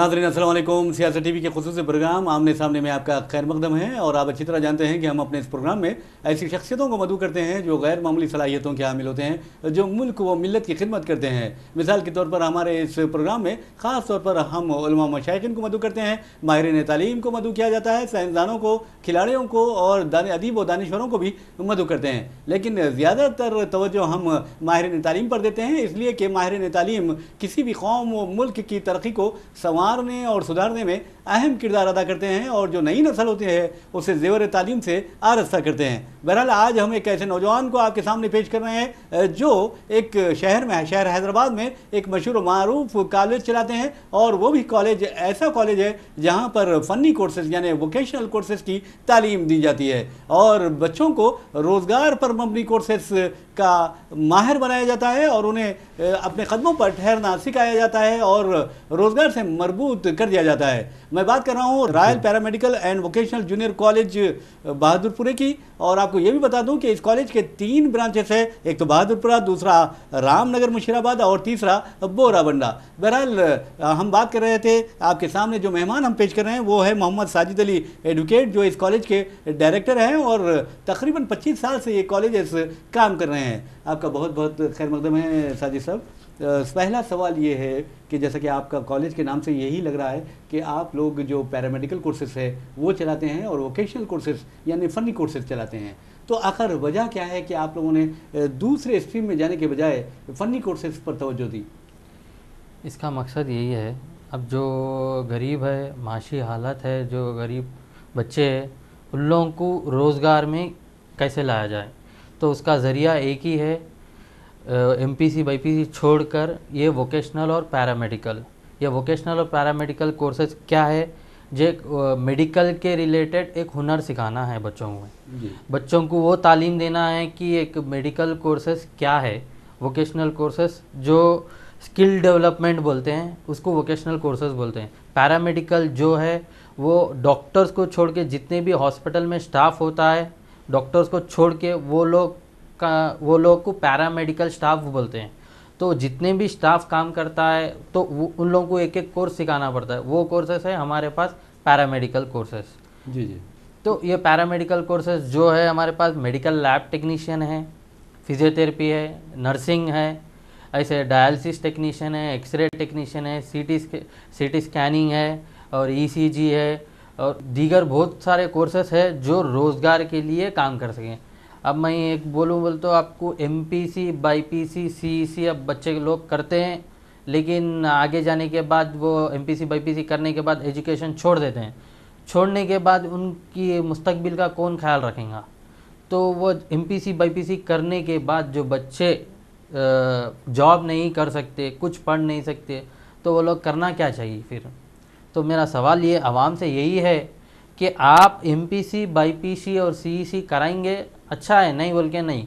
नाजरीन असल सियासत टी वी के खसूस प्रोग्राम आमने सामने में आपका खैर मकदम है और आप अच्छी तरह जानते हैं कि हम अपने इस प्रोग्राम में ऐसी शख्सियतों को मदू करते हैं जो गैर मामूली सलाहियतों के हामिल होते हैं जो मुल्क व मिलत की खिदमत करते हैं मिसाल के तौर पर हमारे इस प्रोग्राम में ख़ास तौर पर हम मशाइन को मदू करते हैं माहरीन तालीम को मदू किया जाता है साइंसदानों को खिलाड़ियों को और अदीब व दानश्वरों को भी मदू करते हैं लेकिन ज़्यादातर तोज्जो हम माहरीन तालीम पर देते हैं इसलिए कि माहरीन तालीम किसी भी कौम व मुल्क की तरक्की को सवाल संवारने और सुधारने में अहम किरदार अदा करते हैं और जो नई नस्ल होती है उसे जेवर तालीम से आरस्ता करते हैं बहरहाल आज हम एक ऐसे नौजवान को आपके सामने पेश कर रहे हैं जो एक शहर में शहर हैदराबाद में एक मशहूर मरूफ कॉलेज चलाते हैं और वो भी कॉलेज ऐसा कॉलेज है जहाँ पर फ़नी कोर्सेज यानी वोकेशनल कोर्सेज की तालीम दी जाती है और बच्चों को रोज़गार पर मबनी कोर्सेस का माहिर बनाया जाता है और उन्हें अपने कदमों पर ठहरना सिखाया जाता है और रोज़गार से मरबूत कर दिया जाता है मैं बात कर रहा हूँ royal paramedical and vocational junior college बहादुरपुरे की और आपको ये भी बता दूं कि इस कॉलेज के तीन ब्रांचेस हैं एक तो बहादुरपुरा दूसरा रामनगर मुशीराबाद और तीसरा बोराबंडा बहरहाल हम बात कर रहे थे आपके सामने जो मेहमान हम पेश कर रहे हैं वो है मोहम्मद साजिद अली एडवोकेट जो इस कॉलेज के डायरेक्टर हैं और तकरीबन पच्चीस साल से ये कॉलेज काम कर रहे हैं आपका बहुत बहुत खैर मकदम है साजिद साहब पहला सवाल ये है कि जैसा कि आपका कॉलेज के नाम से यही लग रहा है कि आप लोग जो पैरामेडिकल कोर्सेज है वो चलाते हैं और वोकेशनल कोर्सेज यानी फ़नी कोर्सेज चलाते हैं तो आखिर वजह क्या है कि आप लोगों ने दूसरे स्ट्रीम में जाने के बजाय फ़नी कोर्सेज पर तोज्जो दी इसका मकसद यही है अब जो गरीब है माशी हालत है जो गरीब बच्चे हैं उन लोगों को रोज़गार में कैसे लाया जाए तो उसका ज़रिया एक ही है M P C by P C छोड़ कर ये वोकेशनल और पैरामेडिकल ये वोकेशनल और पैरामेडिकल कोर्सेज क्या है जो मेडिकल के रिलेटेड एक हुनर सिखाना है बच्चों में बच्चों को वो तालीम देना है कि एक मेडिकल कोर्सेस क्या है वोकेशनल कोर्सेस जो स्किल डेवलपमेंट बोलते हैं उसको वोकेशनल कोर्सेज बोलते हैं पैरामेडिकल जो है वो डॉक्टर्स को छोड़ के जितने भी हॉस्पिटल में स्टाफ होता है डॉक्टर्स को छोड़ के वो लोग का वो लोग को पैरा मेडिकल स्टाफ बोलते हैं तो जितने भी स्टाफ काम करता है तो उन लोगों को एक एक कोर्स सिखाना पड़ता है वो कोर्सेस है हमारे पास पैरा मेडिकल कोर्सेस जी जी तो ये पैरा मेडिकल कोर्सेस जो है हमारे पास मेडिकल लैब टेक्नीशियन है फिजियोथेरेपी है नर्सिंग है ऐसे डायलिसिस टेक्नीशियन है एक्सरे टेक्नीशियन है सीटी सीटी स्कैनिंग है और ईसीजी e है और दीगर बहुत सारे कोर्सेस है जो रोज़गार के लिए काम कर सकें अब मैं एक बोलूँ बोल तो आपको M P C by P C C C अब बच्चे लोग करते हैं लेकिन आगे जाने के बाद वो M P C by P C करने के बाद एजुकेशन छोड़ देते हैं छोड़ने के बाद उनकी मुस्तकबिल का कौन ख्याल रखेगा तो वो M P C by P C करने के बाद जो बच्चे जॉब नहीं कर सकते कुछ पढ़ नहीं सकते तो वो लोग करना क्या चाहिए फिर तो मेरा सवाल ये आवाम से यही है कि आप M P C by P C और सी ई सी कराएंगे अच्छा है नहीं बोल के नहीं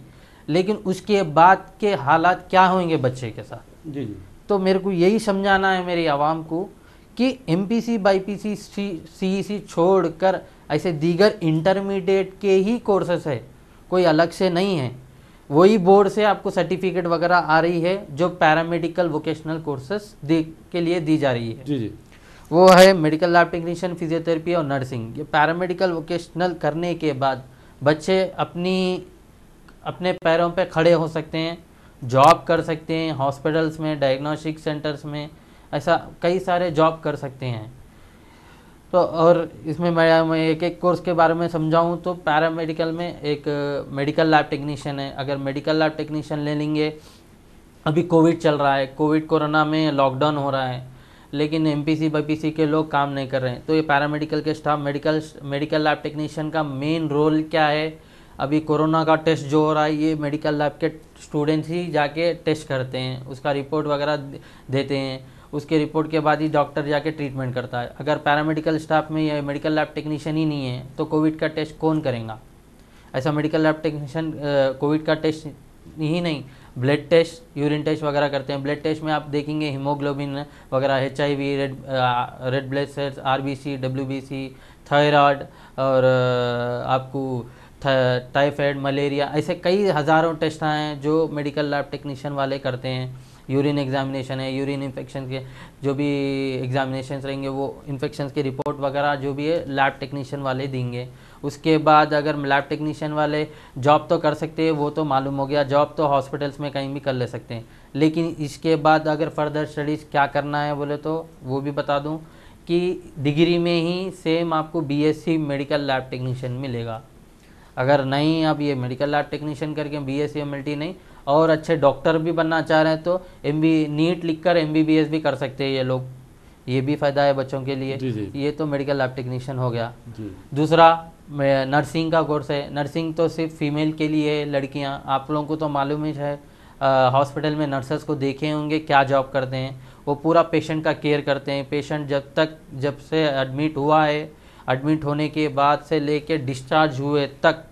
लेकिन उसके बाद के हालात क्या होंगे बच्चे के साथ जी जी तो मेरे को यही समझाना है मेरी आवाम को कि M P C by P C C C छोड़ कर ऐसे दीगर इंटरमीडिएट के ही कोर्सेस है कोई अलग से नहीं है वही बोर्ड से आपको सर्टिफिकेट वगैरह आ रही है जो पैरामेडिकल वोकेशनल कोर्सेस के लिए दी जा रही है जी जी वो है मेडिकल लैब टेक्नीशियन फिजियोथेरेपी और नर्सिंग ये पैरामेडिकल वोकेशनल करने के बाद बच्चे अपनी अपने पैरों पे खड़े हो सकते हैं जॉब कर सकते हैं हॉस्पिटल्स में डायग्नोस्टिक सेंटर्स में ऐसा कई सारे जॉब कर सकते हैं तो और इसमें मैं एक एक कोर्स के बारे में समझाऊं तो पैरामेडिकल में एक मेडिकल लैब टेक्नीशियन है अगर मेडिकल लैब टेक्नीशियन ले लेंगे अभी कोविड चल रहा है कोविड कोरोना में लॉकडाउन हो रहा है लेकिन एम पी सी के लोग काम नहीं कर रहे हैं तो ये पैरामेडिकल के staff medical medical lab technician का मेन रोल क्या है अभी कोरोना का टेस्ट जो हो रहा है ये मेडिकल लैब के स्टूडेंट्स ही जाके टेस्ट करते हैं उसका रिपोर्ट वगैरह देते हैं उसके रिपोर्ट के बाद ही डॉक्टर जाके ट्रीटमेंट करता है अगर पैरामेडिकल स्टाफ में या मेडिकल लैब टेक्नीशियन ही नहीं है तो कोविड का टेस्ट कौन करेगा ऐसा मेडिकल लैब टेक्नीशियन कोविड का टेस्ट ही नहीं ब्लड टेस्ट यूरिन टेस्ट वगैरह करते हैं ब्लड टेस्ट में आप देखेंगे हीमोग्लोबिन वगैरह H I V red red blood cells R B C W B C thyroid और uh, आपको टाइफाइड मलेरिया ऐसे कई हज़ारों टेस्ट हैं जो मेडिकल लैब टेक्नीशियन वाले करते हैं यूरिन एग्जामिनेशन है यूरिन इन्फेक्शन के जो भी एग्जामिनेशन रहेंगे वो इन्फेक्शन की रिपोर्ट वगैरह जो भी है लैब टेक्नीशियन वाले देंगे उसके बाद अगर लैब टेक्नीशियन वाले जॉब तो कर सकते हैं वो तो मालूम हो गया जॉब तो हॉस्पिटल्स में कहीं भी कर ले सकते हैं लेकिन इसके बाद अगर फर्दर स्टडीज़ क्या करना है बोले तो वो भी बता दूँ कि डिग्री में ही सेम आपको बीएससी मेडिकल लैब टेक्नीशियन मिलेगा अगर नहीं आप ये मेडिकल लैब टेक्नीशियन करके बी एस नहीं और अच्छे डॉक्टर भी बनना चाह रहे हैं तो एम बी नीट लिख कर एम बी बी एस भी कर सकते हैं ये लोग ये भी फ़ायदा है बच्चों के लिए जी जी। ये तो मेडिकल लैब टेक्नीशियन हो गया दूसरा नर्सिंग का कोर्स है नर्सिंग तो सिर्फ फीमेल के लिए है लड़कियाँ आप लोगों को तो मालूम ही है हॉस्पिटल में नर्सेस को देखे होंगे क्या जॉब करते हैं वो पूरा पेशेंट का केयर करते हैं पेशेंट जब तक जब से एडमिट हुआ है एडमिट होने के बाद से लेके डिस्चार्ज हुए तक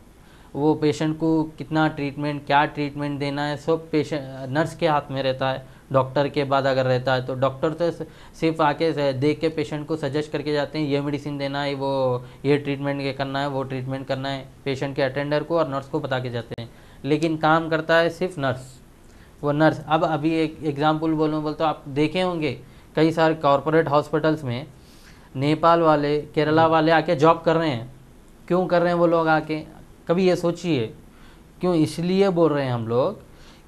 वो पेशेंट को कितना ट्रीटमेंट क्या ट्रीटमेंट देना है सब पेशेंट नर्स के हाथ में रहता है डॉक्टर के बाद अगर रहता है तो डॉक्टर तो सिर्फ आके देख के पेशेंट को सजेस्ट करके जाते हैं ये मेडिसिन देना है वो ये ट्रीटमेंट करना है वो ट्रीटमेंट करना है पेशेंट के अटेंडर को और नर्स को बता के जाते हैं लेकिन काम करता है सिर्फ नर्स वो नर्स अब अभी एक एग्ज़ाम्पल बोलूँ बोलते तो आप देखे होंगे कई सारे कॉरपोरेट हॉस्पिटल्स में नेपाल वाले केरला हम्म। वाले आके जॉब कर रहे हैं क्यों कर रहे हैं वो लोग आके कभी ये सोचिए क्यों इसलिए बोल रहे हैं हम लोग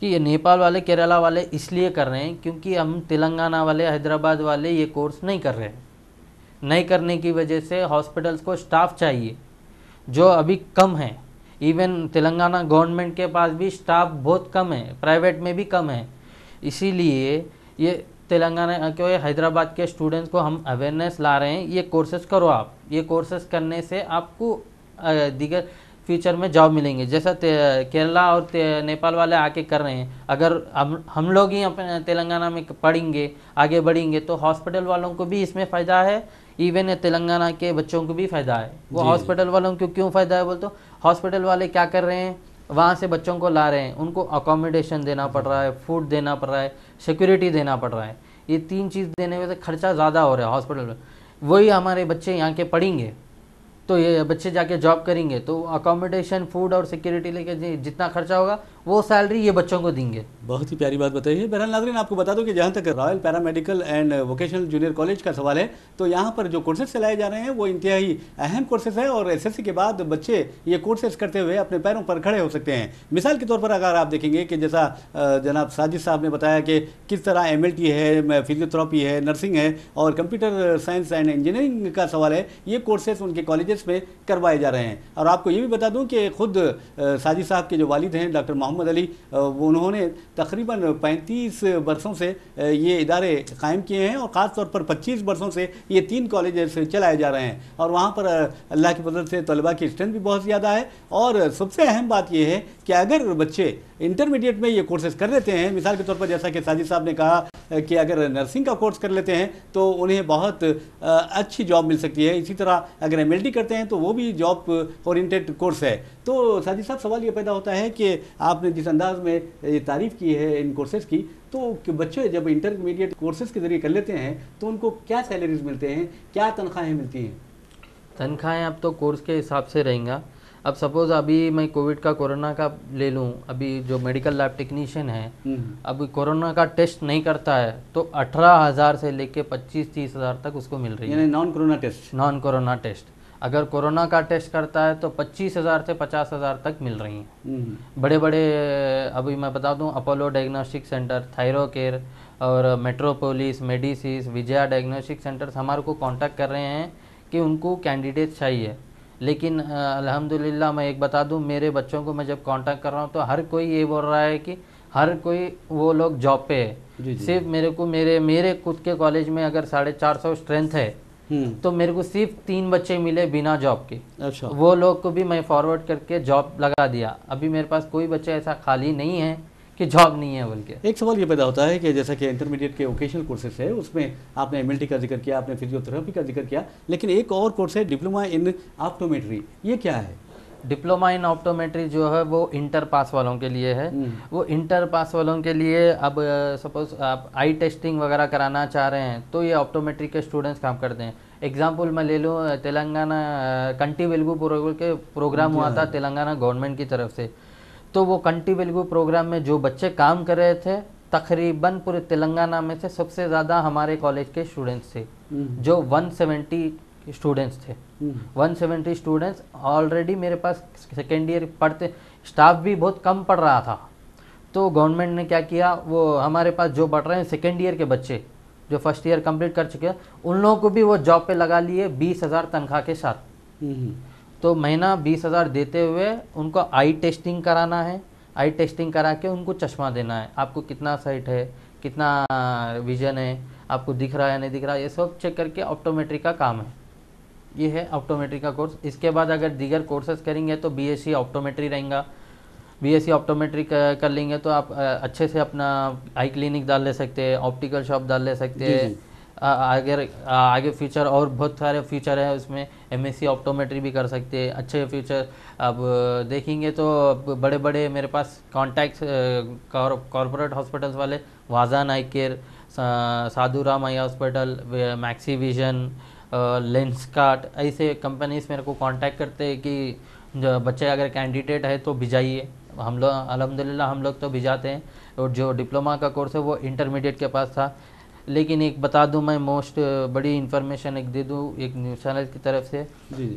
कि ये नेपाल वाले केरला वाले इसलिए कर रहे हैं क्योंकि हम तेलंगाना वाले हैदराबाद वाले ये कोर्स नहीं कर रहे हैं नहीं करने की वजह से हॉस्पिटल्स को स्टाफ चाहिए जो अभी कम है इवन तेलंगाना गवर्नमेंट के पास भी स्टाफ बहुत कम है प्राइवेट में भी कम है इसीलिए ये तेलंगाना के हैदराबाद के स्टूडेंट्स को हम अवेयरनेस ला रहे हैं ये कोर्सेज करो आप ये कोर्सेज करने से आपको दिगर फ्यूचर में जॉब मिलेंगे जैसा केरला और नेपाल वाले आके कर रहे हैं अगर हम हम लोग ही अपने तेलंगाना में पढ़ेंगे आगे बढ़ेंगे तो हॉस्पिटल वालों को भी इसमें फ़ायदा है इवन तेलंगाना के बच्चों को भी फ़ायदा है वो हॉस्पिटल वालों को क्यों फ़ायदा है बोल तो हॉस्पिटल वाले क्या कर रहे हैं वहाँ से बच्चों को ला रहे हैं उनको अकोमोडेशन देना पड़ रहा है फूड देना पड़ रहा है सिक्योरिटी देना पड़ रहा है ये तीन चीज़ देने में से खर्चा ज़्यादा हो रहा है हॉस्पिटल में वही हमारे बच्चे यहाँ के पढ़ेंगे तो ये बच्चे जाके जॉब करेंगे तो अकोमोडेशन फूड और सिक्योरिटी लेके जितना खर्चा होगा वो सैलरी ये बच्चों को देंगे बहुत ही प्यारी बात बताइए बहरहाल नागरिक आपको बता दूं कि जहां तक royal paramedical and vocational junior college का सवाल है तो यहाँ पर जो कोर्सेज चलाए जा रहे हैं वो इंतहाई अहम कोर्सेज है और एस के बाद बच्चे ये कोर्सेज करते हुए अपने पैरों पर खड़े हो सकते हैं मिसाल के तौर पर अगर आप देखेंगे कि जैसा जनाब साजिद साहब ने बताया कि किस तरह एम है फिजियोथेरापी है नर्सिंग है और कंप्यूटर साइंस एंड इंजीनियरिंग का सवाल है ये कोर्सेज उनके कॉलेजेस में करवाए जा रहे हैं और आपको ये भी बता दूँ कि खुद साजिद साहब के जो वालिद हैं डॉक्टर मोहम्मद अली उन्होंने तकरीबन 35 बरसों से ये इदारे कायम किए हैं और ख़ास तौर पर 25 बरसों से ये तीन कॉलेज चलाए जा रहे हैं और वहाँ पर अल्लाह की मदद से तलबा की स्ट्रेंथ भी बहुत ज़्यादा है और सबसे अहम बात यह है कि अगर बच्चे इंटरमीडिएट में ये कोर्सेज कर लेते हैं मिसाल के तौर पर जैसा कि साजिद साहब ने कहा कि अगर नर्सिंग का कोर्स कर लेते हैं तो उन्हें बहुत अच्छी जॉब मिल सकती है इसी तरह अगर एम करते हैं तो वो भी जॉब ओरिएंटेड कोर्स है तो साजिद साहब सवाल ये पैदा होता है कि आपने जिस अंदाज में ये तारीफ़ की है इन कोर्सेज़ की तो बच्चे जब इंटरमीडिएट कोर्सेज़ के ज़रिए कर लेते हैं तो उनको क्या सैलरीज मिलते हैं क्या तनख्वाहें मिलती हैं तनख्वाहें अब तो कोर्स के हिसाब से रहेंगे अब सपोज़ अभी मैं कोविड का कोरोना का ले लूँ अभी जो मेडिकल लैब टेक्नीशियन है अब कोरोना का टेस्ट नहीं करता है तो अठारह हज़ार से लेके पच्चीस तीस हज़ार तक उसको मिल रही है non corona test non corona test अगर कोरोना का टेस्ट करता है तो पच्चीस हज़ार से पचास हज़ार तक मिल रही हैं हम्म। बड़े बड़े अभी मैं बता दूं Apollo diagnostic centre Thyrocare care और मेट्रोपोलिस मेडिसिस विजया डायग्नोस्टिक सेंटर्स हमारे को कांटेक्ट कर रहे हैं कि उनको कैंडिडेट चाहिए लेकिन अल्हम्दुलिल्लाह मैं एक बता दूं मेरे बच्चों को मैं जब कांटेक्ट कर रहा हूं तो हर कोई ये बोल रहा है कि हर कोई वो लोग जॉब पे है सिर्फ मेरे को मेरे मेरे खुद के कॉलेज में अगर साढ़े चार सौ स्ट्रेंथ है हम्म। तो मेरे को सिर्फ तीन बच्चे मिले बिना जॉब के अच्छा वो लोग को भी मैं फॉरवर्ड करके जॉब लगा दिया अभी मेरे पास कोई बच्चा ऐसा खाली नहीं है कि जॉब नहीं है बोल के एक सवाल ये पैदा होता है कि जैसा कि इंटरमीडिएट के वोकेशनल कोर्सेज है उसमें आपने एम का जिक्र किया आपने फिजियोथेरेपी का जिक्र किया लेकिन एक और कोर्स है डिप्लोमा इन ऑप्टोमेट्री ये क्या है डिप्लोमा इन ऑप्टोमेट्री जो है वो इंटर पास वालों के लिए है हम्म। वो इंटर पास वालों के लिए अब सपोज आप आई टेस्टिंग वगैरह कराना चाह रहे हैं तो ये ऑप्टोमेट्री के स्टूडेंट्स काम करते हैं एग्जाम्पल मैं ले लूँ तेलंगाना कंटी वेलगू प्रोग्राम के प्रोग्राम हुआ हाँ। था तेलंगाना गवर्नमेंट की तरफ से तो वो कंटी वेलगू प्रोग्राम में जो बच्चे काम कर रहे थे तकरीबन पूरे तेलंगाना में से सबसे ज़्यादा हमारे कॉलेज के स्टूडेंट्स थे हम्म। जो 170 स्टूडेंट्स थे 170 स्टूडेंट्स ऑलरेडी मेरे पास सेकेंड ईयर पढ़ते स्टाफ भी बहुत कम पढ़ रहा था तो गवर्नमेंट ने क्या किया वो हमारे पास जो पढ़ रहे हैं सेकेंड ईयर के बच्चे जो फर्स्ट ईयर कंप्लीट कर चुके हैं उन लोगों को भी वो जॉब पे लगा लिए बीस हज़ार तनख्वाह के साथ हम्म। तो महीना बीस हज़ार देते हुए उनको आई टेस्टिंग कराना है आई टेस्टिंग करा के उनको चश्मा देना है आपको कितना साइट है कितना विजन है आपको दिख रहा है नहीं दिख रहा है ये सब चेक करके ऑप्टोमेट्री का काम है ये है ऑप्टोमेट्री का कोर्स इसके बाद अगर दीगर कोर्सेज करेंगे तो बी एस सी ऑप्टोमेट्री रहेगा बी एस सी ऑप्टोमेट्री कर लेंगे तो आप अच्छे से अपना आई क्लिनिक डाल ले सकते हैं ऑप्टिकल शॉप डाल ले सकते हैं अगर आगे फ्यूचर और बहुत सारे फ्यूचर है उसमें एम एस सी ऑप्टोमेट्री भी कर सकते हैं अच्छे फ्यूचर अब देखेंगे तो बड़े बड़े मेरे पास कॉन्टैक्ट कॉरपोरेट हॉस्पिटल्स वाले Vasan eye care Sadhu Ram eye hospital Maxivision lens ऐसे कंपनीज मेरे को कांटेक्ट करते हैं कि बच्चे अगर कैंडिडेट है तो भिजाइए हम लोग अलहमदिल्ला हम लोग तो भिजाते हैं और जो डिप्लोमा का कोर्स है वो इंटरमीडिएट के पास था लेकिन एक बता दूं मैं मोस्ट बड़ी इन्फॉर्मेशन एक दे दूं एक न्यूज़ चैनल की तरफ से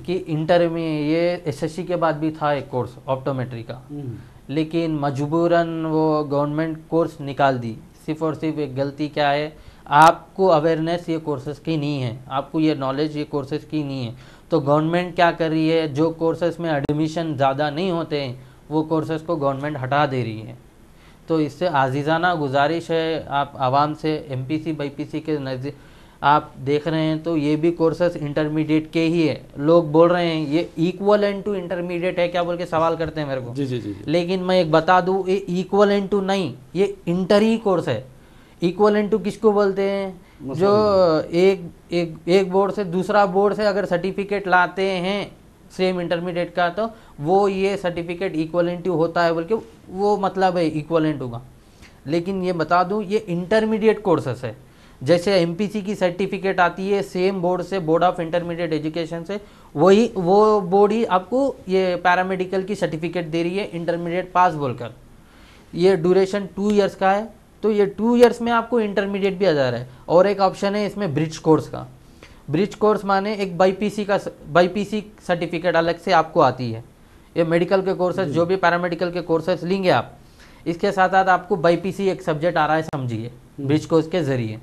कि इंटर में ये एसएससी के बाद भी था एक कोर्स ऑप्टोमेट्री का हम्म, हम्म। लेकिन मजबूरन वो गवर्नमेंट कोर्स निकाल दी सिर्फ और सिर्फ एक गलती क्या है आपको अवेयरनेस ये कोर्सेज की नहीं है आपको ये नॉलेज ये कोर्सेज की नहीं है तो गवर्नमेंट क्या कर रही है जो कोर्सेज में एडमिशन ज़्यादा नहीं होते हैं वो कोर्सेज को गवर्नमेंट हटा दे रही है तो इससे आजीज़ाना गुजारिश है आप आवाम से M P C by P BiPC के नज़दीक आप देख रहे हैं तो ये भी कोर्सेस इंटरमीडिएट के ही है लोग बोल रहे हैं ये इक्वल एंड टू इंटरमीडिएट है क्या बोल के सवाल करते हैं मेरे को जी जी जी लेकिन मैं एक बता दूँ ये इक्वल एंड टू नहीं ये इंटर ही कोर्स है इक्वलेंट टू किसको बोलते हैं जो एक एक एक बोर्ड से दूसरा बोर्ड से अगर सर्टिफिकेट लाते हैं सेम इंटरमीडिएट का तो वो ये सर्टिफिकेट इक्वलेंट होता है बोल के वो मतलब है इक्वलेंट होगा लेकिन ये बता दूँ ये इंटरमीडिएट कोर्सेस है जैसे एम की सर्टिफिकेट आती है सेम बोर्ड से बोर्ड ऑफ इंटरमीडिएट एजुकेशन से वही वो बोर्ड ही आपको ये पैरामेडिकल की सर्टिफिकेट दे रही है इंटरमीडिएट पास बोलकर ये ड्यूरेशन टू इयर्स का है तो ये टू ईयर्स में आपको इंटरमीडिएट भी आ जा रहा है और एक ऑप्शन है इसमें ब्रिज कोर्स का ब्रिज कोर्स माने एक बाईपीसी का बाईपीसी सर्टिफिकेट अलग से आपको आती है ये मेडिकल के कोर्सेज जो भी पैरामेडिकल के कोर्सेज लेंगे आप इसके साथ साथ आपको बाईपीसी एक सब्जेक्ट आ रहा है समझिए ब्रिज हम्म। कोर्स के ज़रिए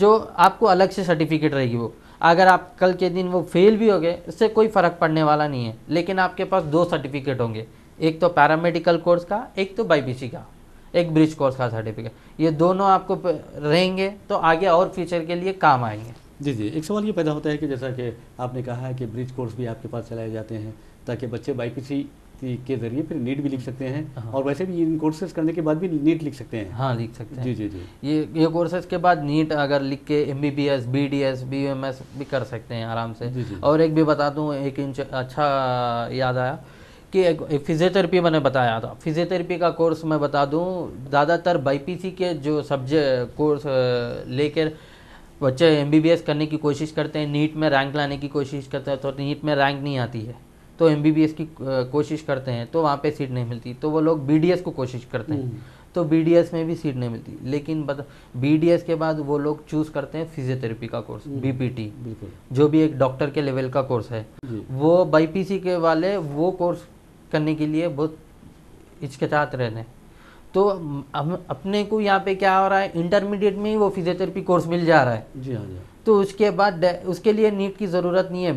जो आपको अलग से सर्टिफिकेट रहेगी वो अगर आप कल के दिन वो फेल भी हो गए उससे कोई फ़र्क पड़ने वाला नहीं है लेकिन आपके पास दो सर्टिफिकेट होंगे एक तो पैरामेडिकल कोर्स का एक तो बाईपीसी का एक ब्रिज कोर्स का सर्टिफिकेट ये दोनों आपको रहेंगे तो आगे और फ्यूचर के लिए काम आएंगे जी जी एक सवाल ये पैदा होता है कि जैसा कि आपने कहा है कि ब्रिज कोर्स भी आपके पास चलाए जाते हैं ताकि बच्चे बाई किसी के जरिए फिर नीट भी लिख सकते हैं हाँ। और वैसे भी इन कोर्सेज करने के बाद भी नीट लिख सकते हैं हाँ लिख सकते हैं जी जी जी ये ये कोर्सेज के बाद नीट अगर लिख के M B B S B D S B M S भी कर सकते हैं आराम से जी जी। और एक भी बता दूँ एक इंच अच्छा याद आया कि फिज़ियोथेरेपी मैंने बताया था फिज़ियोथेरेपी का कोर्स मैं बता दूं ज़्यादातर बाईपीसी के जो सब्जेक्ट कोर्स लेकर बच्चे एमबीबीएस करने की कोशिश करते हैं नीट में रैंक लाने की कोशिश करते हैं तो नीट में रैंक नहीं आती है तो एमबीबीएस की कोशिश करते हैं तो वहाँ पे सीट नहीं मिलती तो वो लोग बीडीएस को कोशिश करते हैं हम्म। तो बीडीएस में भी सीट नहीं मिलती लेकिन बता बीडीएस के बाद वो लोग चूज़ करते हैं फिजियोथेरेपी का कोर्स हम्म। बीपीटी जो भी एक डॉक्टर के लेवल का कोर्स है वो बाईपीसी के वाले वो कोर्स करने के लिए बहुत हिचकिचाते रहते हैं तो अपने को यहाँ पे क्या हो रहा है इंटरमीडिएट में ही वो फिजियोथेरेपी कोर्स मिल जा रहा है जी हाँ जी हाँ। तो उसके बाद उसके लिए नीट की ज़रूरत नहीं है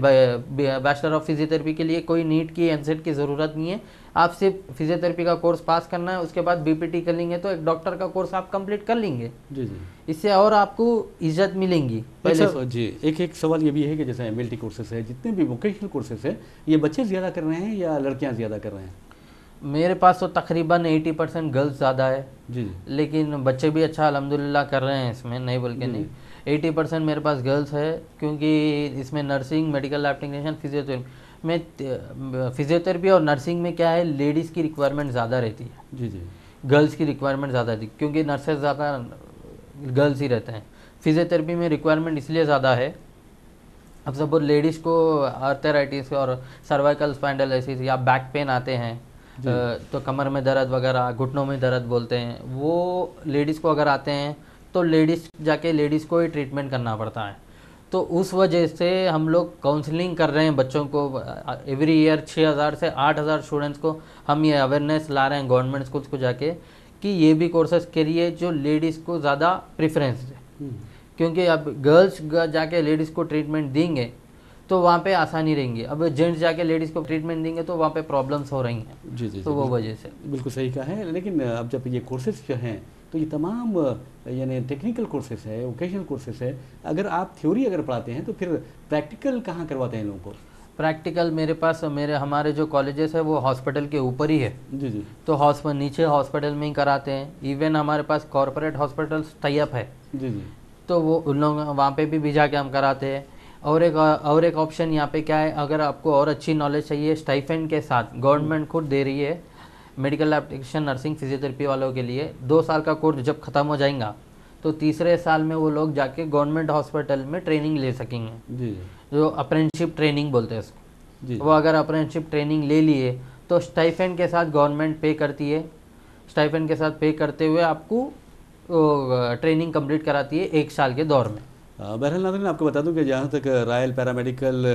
बैचलर ऑफ फिजियोथेरेपी के लिए कोई नीट की एनसेट की ज़रूरत नहीं है आप सिर्फ फिजियोथेरेपी का कोर्स पास करना है उसके बाद बीपीटी कर लेंगे तो एक डॉक्टर का कोर्स आप कंप्लीट कर लेंगे जी जी इससे और आपको इज्जत मिलेंगी अच्छा, पहले सर, जी एक एक सवाल ये भी है कि जैसे एम कोर्सेस है जितने भी वोकेशनल कोर्सेस है ये बच्चे ज़्यादा कर रहे हैं या लड़कियाँ ज़्यादा कर रहे हैं मेरे पास तो तकरीबन 80 परसेंट गर्ल्स ज़्यादा है जी लेकिन बच्चे भी अच्छा अलहमदिल्ला कर रहे हैं इसमें नहीं बोल के नहीं 80 परसेंट मेरे पास गर्ल्स है क्योंकि इसमें nursing medical lab technician physiotherapy में फिजियोथेरेपी और नर्सिंग में क्या है लेडीज़ की रिक्वायरमेंट ज़्यादा रहती है जी जी गर्ल्स की रिक्वायरमेंट ज़्यादा रहती है क्योंकि नर्सेज ज़्यादा गर्ल्स ही रहते हैं फिजियोथेरेपी में रिक्वायरमेंट इसलिए ज़्यादा है अब सब लेडीज़ को आर्थराइटिस और सर्वाइकल स्पाइंडलाइसिस या बैक पेन आते हैं तो कमर में दर्द वगैरह घुटनों में दर्द बोलते हैं वो लेडीज़ को अगर आते हैं तो लेडीज़ जाके लेडीज़ को ही ट्रीटमेंट करना पड़ता है तो उस वजह से हम लोग काउंसलिंग कर रहे हैं बच्चों को एवरी ईयर 6000 से 8000 स्टूडेंट्स को हम ये अवेयरनेस ला रहे हैं गवर्नमेंट स्कूल्स को जाके कि ये भी कोर्सेज के लिए जो लेडीज़ को ज़्यादा प्रेफरेंस है हम्म। क्योंकि अब गर्ल्स जाके लेडीज़ को ट्रीटमेंट देंगे तो वहाँ पे आसानी रहेंगी अब जेंट्स जाके लेडीज़ को ट्रीटमेंट देंगे तो वहाँ पे प्रॉब्लम्स हो रही हैं जी जी तो वो वजह से बिल्कुल सही कहा है लेकिन अब जब ये कोर्सेज जो हैं तो ये तमाम यानी टेक्निकल कोर्सेस है वोकेशनल कोर्सेस है अगर आप थ्योरी अगर पढ़ाते हैं तो फिर प्रैक्टिकल कहाँ करवाते हैं लोगों को प्रैक्टिकल मेरे पास मेरे हमारे जो कॉलेजेस है वो हॉस्पिटल के ऊपर ही है जी जी तो हॉस्पिटल नीचे हॉस्पिटल में ही कराते हैं इवन हमारे पास कॉरपोरेट हॉस्पिटल टाइप है जी जी तो वो उन लोग वहाँ पे भी भिजा के हम कराते हैं और एक और एक ऑप्शन यहाँ पे क्या है अगर आपको और अच्छी नॉलेज चाहिए स्टाइफेंड के साथ गवर्नमेंट खुद दे रही है medical lab application nursing physiotherapy वालों के लिए दो साल का कोर्स जब ख़त्म हो जाएगा तो तीसरे साल में वो लोग जाके गवर्नमेंट हॉस्पिटल में ट्रेनिंग ले सकेंगे जी जो अप्रेंटशिप ट्रेनिंग बोलते हैं उसको जी वो अगर अप्रेंटशिप ट्रेनिंग ले लिए तो स्टाइफेंड के साथ गवर्नमेंट पे करती है स्टाइफेंड के साथ पे करते हुए आपको ट्रेनिंग कंप्लीट कराती है एक साल के दौर में बहरहाल नाजरन आपको बता दूं कि जहाँ तक royal paramedical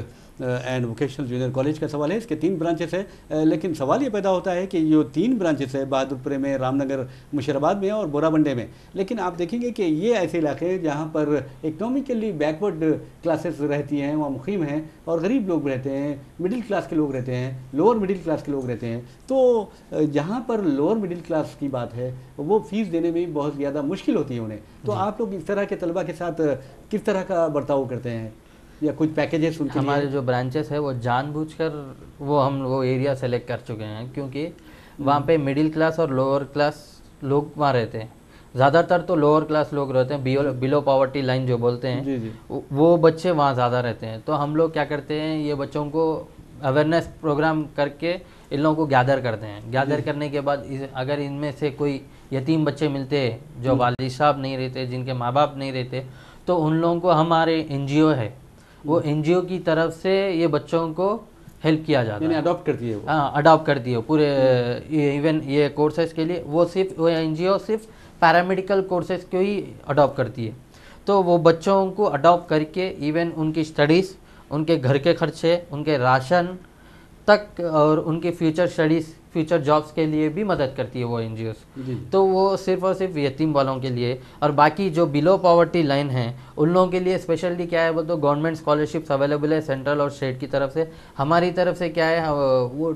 and vocational junior college का सवाल है इसके तीन ब्रांचेस है uh, लेकिन सवाल ये पैदा होता है कि जो तीन ब्रांचेस है बहादुरपुरे में रामनगर मुशराबाद में और बोराबंडे में लेकिन आप देखेंगे कि ये ऐसे इलाके हैं जहाँ पर इकनॉमिकली बैकवर्ड क्लासेस रहती हैं वहाँ मुखीम हैं और गरीब लोग रहते हैं मिडिल क्लास के लोग रहते हैं लोअर मिडिल क्लास के लोग रहते हैं तो uh, जहाँ पर लोअर मिडिल क्लास की बात है वो फीस देने में बहुत ज़्यादा मुश्किल होती है उन्हें तो आप लोग इस तरह के तलबा के साथ uh, किस तरह का बर्ताव करते हैं या कुछ पैकेजेस उनके हमारे जो ब्रांचेस है वो जानबूझकर वो हम वो एरिया सेलेक्ट कर चुके हैं क्योंकि वहाँ पे मिडिल क्लास और लोअर क्लास लोग वहाँ रहते हैं ज़्यादातर तो लोअर क्लास लोग रहते हैं बिलो बिलो लाइन जो बोलते हैं जी जी। वो बच्चे वहाँ ज़्यादा रहते हैं तो हम लोग क्या करते हैं ये बच्चों को अवेयरनेस प्रोग्राम करके इन लोगों को गैदर करते हैं गैदर करने के बाद इस, अगर इनमें से कोई यतीम बच्चे मिलते जो वालिद साहब नहीं रहते जिनके माँ बाप नहीं रहते तो उन लोगों को हमारे एन है वो एन की तरफ से ये बच्चों को हेल्प किया जाता है अडॉप्ट कर दिए हाँ अडॉप्ट कर दिए पूरे इवन हम्म। ये कोर्सेज के लिए वो सिर्फ वो एन सिर्फ पैरामेडिकल कोर्सेज को ही अडॉप्ट करती है तो वो बच्चों को अडॉप्ट करके इवन उनकी स्टडीज़ उनके घर के खर्चे उनके राशन तक और उनके फ्यूचर स्टडीज़ फ्यूचर जॉब्स के लिए भी मदद करती है वो एन तो वो सिर्फ और सिर्फ यतीम वालों के लिए और बाकी जो बिलो पॉवर्टी लाइन है उन लोगों के लिए स्पेशली क्या है बोलते तो गवर्नमेंट स्कॉलरशिप्स अवेलेबल है सेंट्रल और स्टेट की तरफ से हमारी तरफ से क्या है हाँ, वो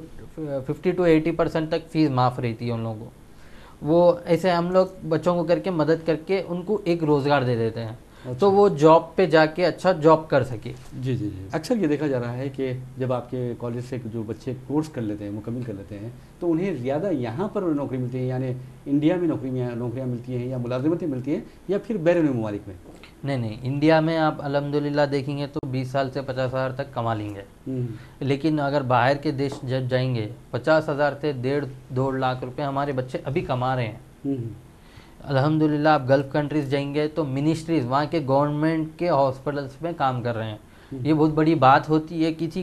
फिफ्टी टू एटी परसेंट तक फीस माफ़ रहती है उन लोगों को वो ऐसे हम लोग बच्चों को करके मदद करके उनको एक रोज़गार दे देते हैं अच्छा। तो वो जॉब पे जाके अच्छा जॉब कर सके जी जी जी अक्सर ये देखा जा रहा है कि जब आपके कॉलेज से जो बच्चे कोर्स कर लेते हैं मुकम्मल कर लेते हैं तो उन्हें ज़्यादा यहाँ पर नौकरी मिलती है यानी इंडिया में नौकरी नौकरियाँ मिलती हैं या मुलाजमतें मिलती हैं या फिर बैरून ममालिक में नहीं नहीं इंडिया में आप अलहमदिल्ला देखेंगे तो 20 साल से पचास हज़ार तक कमा लेंगे हम्म। लेकिन अगर बाहर के देश जब जाएंगे पचास हज़ार से डेढ़ दो लाख रुपए हमारे बच्चे अभी कमा रहे हैं हम्म। अल्हम्दुलिल्लाह आप गल्फ़ कंट्रीज़ जाएंगे तो मिनिस्ट्रीज़ वहाँ के गवर्नमेंट के हॉस्पिटल्स में काम कर रहे हैं ये बहुत बड़ी बात होती है किसी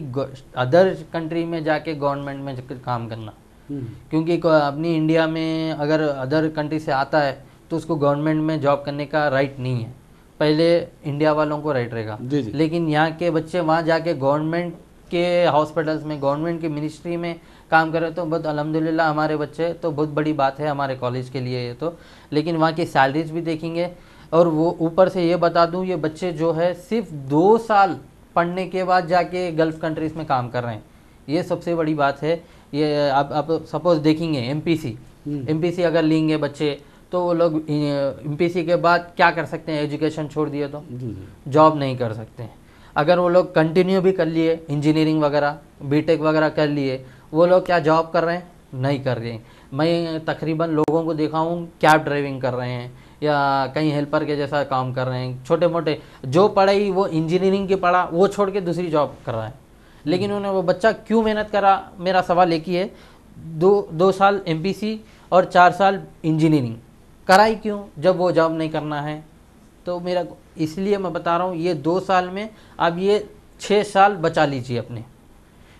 अदर कंट्री में जाके गवर्नमेंट में काम करना हम्म। क्योंकि अपनी इंडिया में अगर अदर कंट्री से आता है तो उसको गवर्नमेंट में जॉब करने का राइट नहीं है पहले इंडिया वालों को राइट रहेगा लेकिन यहाँ के बच्चे वहाँ जाके गवर्नमेंट के हॉस्पिटल्स में गवर्नमेंट की मिनिस्ट्री में काम कर रहे तो बहुत अलहमदिल्ला हमारे बच्चे तो बहुत बड़ी बात है हमारे कॉलेज के लिए ये तो लेकिन वहाँ की सैलरीज भी देखेंगे और वो ऊपर से ये बता दूँ ये बच्चे जो है सिर्फ दो साल पढ़ने के बाद जाके गल्फ़ कंट्रीज़ में काम कर रहे हैं ये सबसे बड़ी बात है ये आप आप सपोज़ देखेंगे एम हम्म। एमपीसी अगर लेंगे बच्चे तो वो लोग एमपीसी के बाद क्या कर सकते हैं एजुकेशन छोड़ दिए तो जॉब नहीं कर सकते अगर वो लोग कंटिन्यू भी कर लिए इंजीनियरिंग वगैरह बीटेक वगैरह कर लिए वो लोग क्या जॉब कर रहे हैं नहीं कर रहे मैं तकरीबन लोगों को देखा हूँ कैब ड्राइविंग कर रहे हैं या कहीं हेल्पर के जैसा काम कर रहे हैं छोटे मोटे जो पढ़ाई वो इंजीनियरिंग की पढ़ा वो छोड़ के दूसरी जॉब कर रहा है लेकिन उन्होंने वो बच्चा क्यों मेहनत करा मेरा सवाल एक ही है दो दो साल एम और चार साल इंजीनियरिंग कराई क्यों जब वो जॉब नहीं करना है तो मेरा इसलिए मैं बता रहा हूँ ये दो साल में अब ये छः साल बचा लीजिए अपने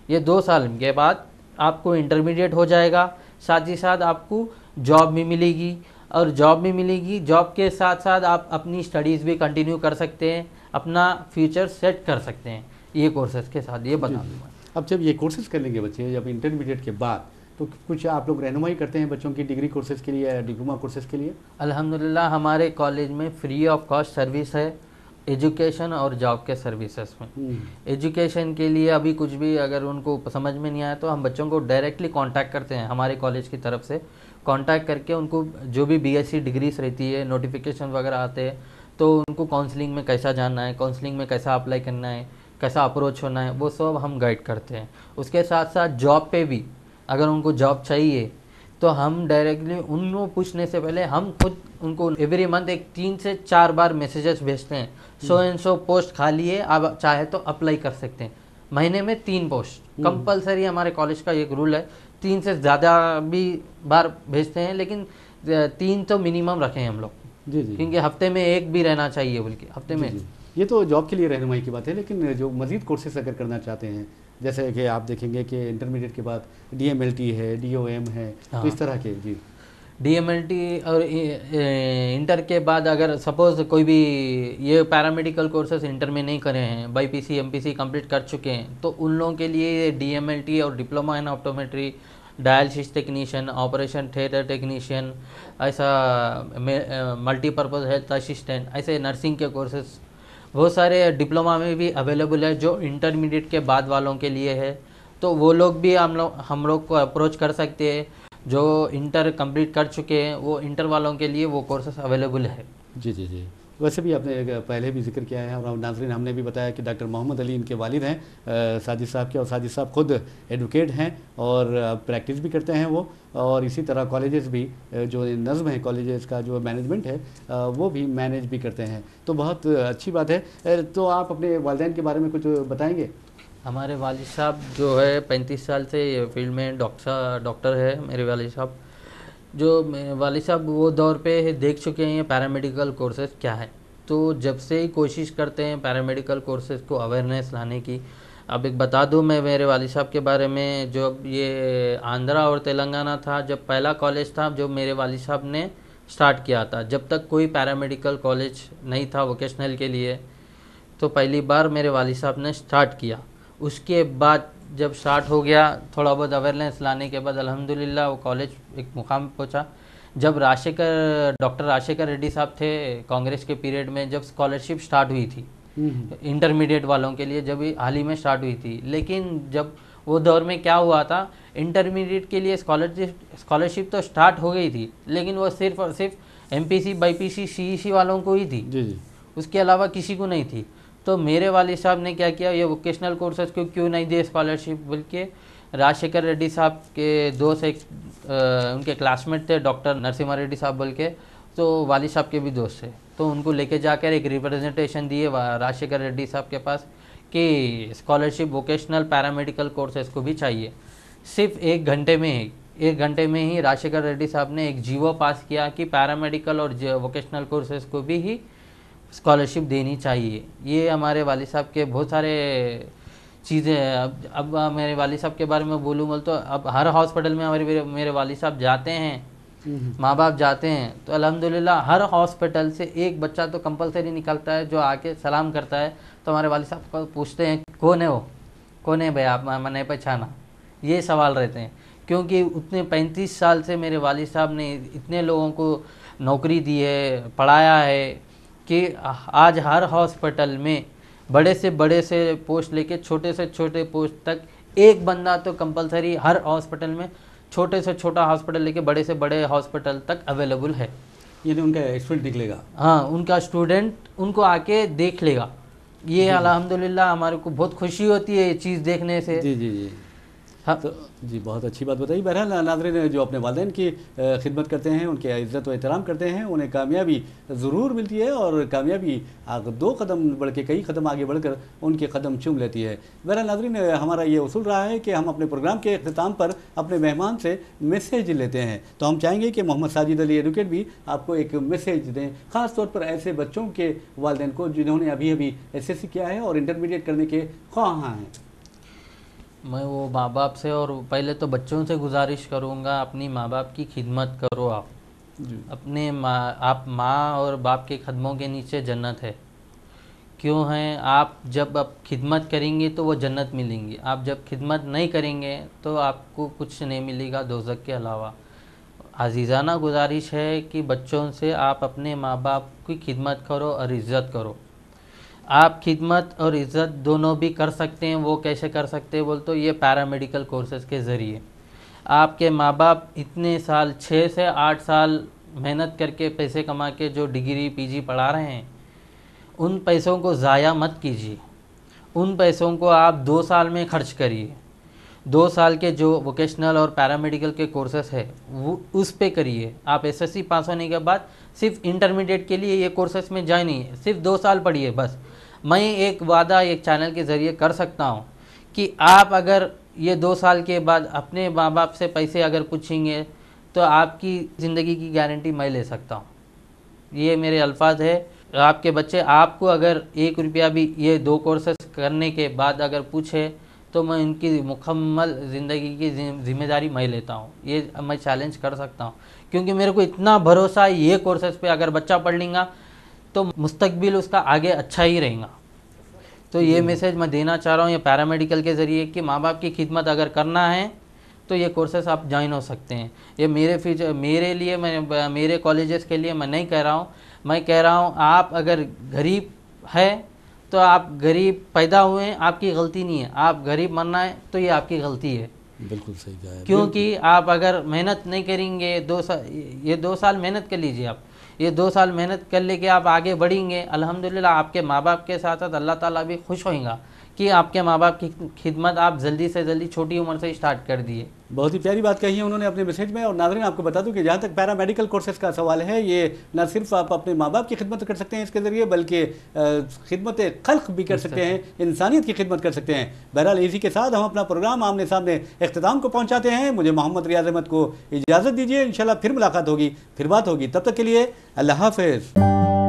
ये दो साल के बाद आपको इंटरमीडिएट हो जाएगा साथ ही साथ आपको जॉब भी मिलेगी और जॉब भी मिलेगी जॉब के साथ साथ आप अपनी स्टडीज़ भी कंटिन्यू कर सकते हैं अपना फ्यूचर सेट कर सकते हैं ये कोर्सेज के साथ ये बता दूँगा अब जब ये कोर्सेज कर लेंगे बच्चे जब इंटरमीडिएट के बाद तो कुछ आप लोग रहनुमाई करते हैं बच्चों की डिग्री कोर्सेज के लिए या डिप्लोमा कोर्सेज के लिए अलहमदिल्ला हमारे कॉलेज में फ्री ऑफ कॉस्ट सर्विस है एजुकेशन और जॉब के सर्विसेज में हम्म। एजुकेशन के लिए अभी कुछ भी अगर उनको समझ में नहीं आया तो हम बच्चों को डायरेक्टली कांटेक्ट करते हैं हमारे कॉलेज की तरफ से कांटेक्ट करके उनको जो भी बीएससी डिग्रीज रहती है नोटिफिकेशन वगैरह आते हैं तो उनको काउंसलिंग में कैसा जाना है काउंसलिंग में कैसा अप्लाई करना है कैसा अप्रोच होना है वो सब हम गाइड करते हैं उसके साथ साथ जॉब पे भी अगर उनको जॉब चाहिए तो हम डायरेक्टली उनको पूछने से पहले हम खुद उनको एवरी मंथ एक तीन से चार बार मैसेजेस भेजते हैं सो एंड सो पोस्ट खाली है आप चाहे तो अप्लाई कर सकते हैं महीने में तीन पोस्ट हम्म। कंपलसरी हमारे कॉलेज का एक रूल है तीन से ज़्यादा भी बार भेजते हैं लेकिन तीन तो मिनिमम रखें हम लोग जी जी क्योंकि हफ्ते में एक भी रहना चाहिए बल्कि हफ्ते में ये तो जॉब के लिए रहनुमाई की बात है लेकिन जो मजीद कोर्सेस अगर करना चाहते हैं जैसे कि आप देखेंगे कि इंटरमीडिएट के बाद डी है डी है तो हाँ। तो इस तरह के जी डी और इंटर के बाद अगर सपोज कोई भी ये पैरामेडिकल कोर्सेज इंटर में नहीं करे हैं by P BiPC M P C complete कर चुके हैं तो उन लोगों के लिए डी और diploma in optometry dialysis technician operation theatre technician ऐसा मल्टीपर्पज़ हेल्थ असिस्टेंट ऐसे नर्सिंग के कोर्सेज वो सारे डिप्लोमा में भी अवेलेबल है जो इंटरमीडिएट के बाद वालों के लिए है तो वो लोग भी हम लोग हम लोग को अप्रोच कर सकते हैं जो इंटर कंप्लीट कर चुके हैं वो इंटर वालों के लिए वो कोर्सेस अवेलेबल है जी जी जी वैसे भी आपने पहले भी जिक्र किया है और नाजरीन हमने भी बताया कि डॉक्टर मोहम्मद अली इनके वालिद हैं साजिद साहब के और साजिद साहब खुद एडवोकेट हैं और प्रैक्टिस भी करते हैं वो और इसी तरह कॉलेजेस भी जो नज़म है कॉलेजेस का जो मैनेजमेंट है वो भी मैनेज भी करते हैं तो बहुत अच्छी बात है तो आप अपने वालदेन के बारे में कुछ बताएँगे हमारे वालद साहब जो है पैंतीस साल से फील्ड में डॉक्टर डॉक्टर है मेरे वालिद साहब जो वाले साहब वो दौर पे देख चुके हैं पैरामेडिकल कोर्सेज क्या है तो जब से ही कोशिश करते हैं पैरामेडिकल कोर्सेज को अवेयरनेस लाने की अब एक बता दूं मैं मेरे वाली साहब के बारे में जो अब ये आंध्रा और तेलंगाना था जब पहला कॉलेज था जो मेरे वाली साहब ने स्टार्ट किया था जब तक कोई पैरामेडिकल कॉलेज नहीं था वोकेशनल के लिए तो पहली बार मेरे वाली साहब ने स्टार्ट किया उसके बाद जब स्टार्ट हो गया थोड़ा बहुत अवेयरनेस लाने के बाद अल्हम्दुलिल्लाह वो कॉलेज एक मुकाम पहुंचा जब राशेकर डॉक्टर राशेकर रेड्डी साहब थे कांग्रेस के पीरियड में जब स्कॉलरशिप स्टार्ट हुई थी इंटरमीडिएट वालों के लिए जब हाल ही में स्टार्ट हुई थी लेकिन जब वो दौर में क्या हुआ था इंटरमीडिएट के लिए स्कॉलरशिप स्कॉलरशिप तो स्टार्ट हो गई थी लेकिन वो सिर्फ और सिर्फ M P C by P C C वालों को ही थी जी जी उसके अलावा किसी को नहीं थी तो मेरे वाले साहब ने क्या किया ये वोकेशनल कोर्सेज को क्यों नहीं दिए स्कॉलरशिप बोल के राजशेखर रेड्डी साहब के दोस्त एक उनके क्लासमेट थे डॉक्टर नरसिम्हा रेड्डी साहब बोल के तो वाली साहब के भी दोस्त थे तो उनको लेके जाकर एक रिप्रेजेंटेशन दिए राजशेखर रेड्डी साहब के पास कि स्कॉलरशिप वोकेशनल पैरामेडिकल कोर्सेज को भी चाहिए सिर्फ एक घंटे में ही एक घंटे में ही राजशेखर रेड्डी साहब ने एक जीवो पास किया कि पैरामेडिकल और वोकेशनल कोर्सेज को भी ही स्कॉलरशिप देनी चाहिए ये हमारे वाले साहब के बहुत सारे चीज़ें अब अब मेरे वाले साहब के बारे में बोलूँ बोल तो अब हर हॉस्पिटल में हमारे मेरे वाले साहब जाते हैं हम्म। माँ बाप जाते हैं तो अल्हम्दुलिल्लाह हर हॉस्पिटल से एक बच्चा तो कंपलसरी निकलता है जो आके सलाम करता है तो हमारे वाले साहब को पूछते हैं कौन है वो कौन है भाई आप मैंने पहचाना ये सवाल रहते हैं क्योंकि उतने पैंतीस साल से मेरे वाले साहब ने इतने लोगों को नौकरी दी है पढ़ाया है कि आज हर हॉस्पिटल में बड़े से बड़े से पोस्ट लेके छोटे से छोटे पोस्ट तक एक बंदा तो कंपलसरी हर हॉस्पिटल में छोटे से छोटा हॉस्पिटल लेके बड़े से बड़े हॉस्पिटल तक अवेलेबल है यानी उनका स्टूडेंट लेगा हाँ उनका स्टूडेंट उनको आके देख लेगा ये अलहमदिल्ला हमारे को बहुत खुशी होती है ये चीज़ देखने से जी जी जी हाँ तो जी बहुत अच्छी बात बताई बहरहाल नाजरन जो अपने वालदेन की खिदमत करते हैं उनके इज़्ज़त व एहतराम करते हैं उन्हें कामयाबी ज़रूर मिलती है और कामयाबी दो कदम बढ़ के कई कदम आगे बढ़कर उनके कदम चुम लेती है बहरहाल नाजरन हमारा ये उसूल रहा है कि हम अपने प्रोग्राम के अख्ताम पर अपने मेहमान से मैसेज लेते हैं तो हम चाहेंगे कि मोहम्मद साजिद अली एडवोकेट भी आपको एक मैसेज दें ख़ास तौर पर ऐसे बच्चों के वालदेन को जिन्होंने अभी अभी एस किया है और इंटरमीडिएट करने के ख्वाह हैं मैं वो माँ बाप से और पहले तो बच्चों से गुजारिश करूँगा अपनी माँ बाप की खिदमत करो आप अपने माँ आप माँ और बाप के कदमों के नीचे जन्नत है क्यों हैं आप जब आप खिदमत करेंगे तो वो जन्नत मिलेंगी आप जब खिदमत नहीं करेंगे तो आपको कुछ नहीं मिलेगा दोजक के अलावा अजीज़ाना गुजारिश है कि बच्चों से आप अपने माँ बाप की खिदमत करो और इज़्ज़त करो आप खिदमत और इज़्ज़त दोनों भी कर सकते हैं वो कैसे कर सकते हैं बोल तो ये पैरामेडिकल कोर्सेज़ के ज़रिए आपके माँ बाप इतने साल छः से आठ साल मेहनत करके पैसे कमा के जो डिग्री पीजी पढ़ा रहे हैं उन पैसों को ज़ाया मत कीजिए उन पैसों को आप दो साल में खर्च करिए दो साल के जो वोकेशनल और पैरामेडिकल के कोर्सेस है वो उस पे करिए आप एसएससी पास होने के बाद सिर्फ इंटरमीडिएट के लिए ये कोर्सेस में जाए नहीं सिर्फ दो साल पढ़िए बस मैं एक वादा एक चैनल के ज़रिए कर सकता हूँ कि आप अगर ये दो साल के बाद अपने माँ बाप से पैसे अगर पूछेंगे तो आपकी ज़िंदगी की गारंटी मैं ले सकता हूँ ये मेरे अल्फाज है आपके बच्चे आपको अगर एक रुपया भी ये दो कोर्सेस करने के बाद अगर पूछे तो मैं उनकी मुकम्मल ज़िंदगी की जिम्मेदारी मैं लेता हूँ ये मैं चैलेंज कर सकता हूँ क्योंकि मेरे को इतना भरोसा है ये कोर्सेज पे अगर बच्चा पढ़ लेंगे तो मुस्तबिल उसका आगे अच्छा ही रहेगा तो ये मैसेज मैं देना चाह रहा हूँ ये पैरामेडिकल के ज़रिए कि माँ बाप की खिदमत अगर करना है तो ये कोर्सेस आप ज्वाइन हो सकते हैं ये मेरे फ्यूचर मेरे लिए मैं मेरे कॉलेजेस के लिए मैं नहीं कह रहा हूँ मैं कह रहा हूँ आप अगर गरीब है तो आप गरीब पैदा हुए हैं आपकी गलती नहीं है आप गरीब मरना है तो ये आपकी गलती है बिल्कुल सही कहा क्योंकि आप अगर मेहनत नहीं करेंगे दो साल ये दो साल मेहनत कर लीजिए आप ये दो साल मेहनत कर लेके आप आगे बढ़ेंगे अल्हम्दुलिल्लाह आपके माँ बाप के साथ साथ अल्लाह ताला भी खुश होएगा कि आपके माँ बाप की खिदमत आप जल्दी से जल्दी छोटी उम्र से स्टार्ट कर दिए बहुत ही प्यारी बात कही है उन्होंने अपने मैसेज में और नाजरन आपको बता दूं कि जहाँ तक पैरा मेडिकल कोर्सेज का सवाल है ये ना सिर्फ आप अपने माँ बाप की खिदमत कर सकते हैं इसके ज़रिए बल्कि खिदमत खल्क भी कर सकते हैं अच्छा। इंसानियत की खिदमत कर सकते हैं बहरहाल इसी के साथ हम अपना प्रोग्राम आमने सामने अख्ताम को पहुँचाते हैं मुझे मोहम्मद रियाज अहमद को इजाज़त दीजिए इन फिर मुलाकात होगी फिर बात होगी तब तक के लिए अल्लाह हाफ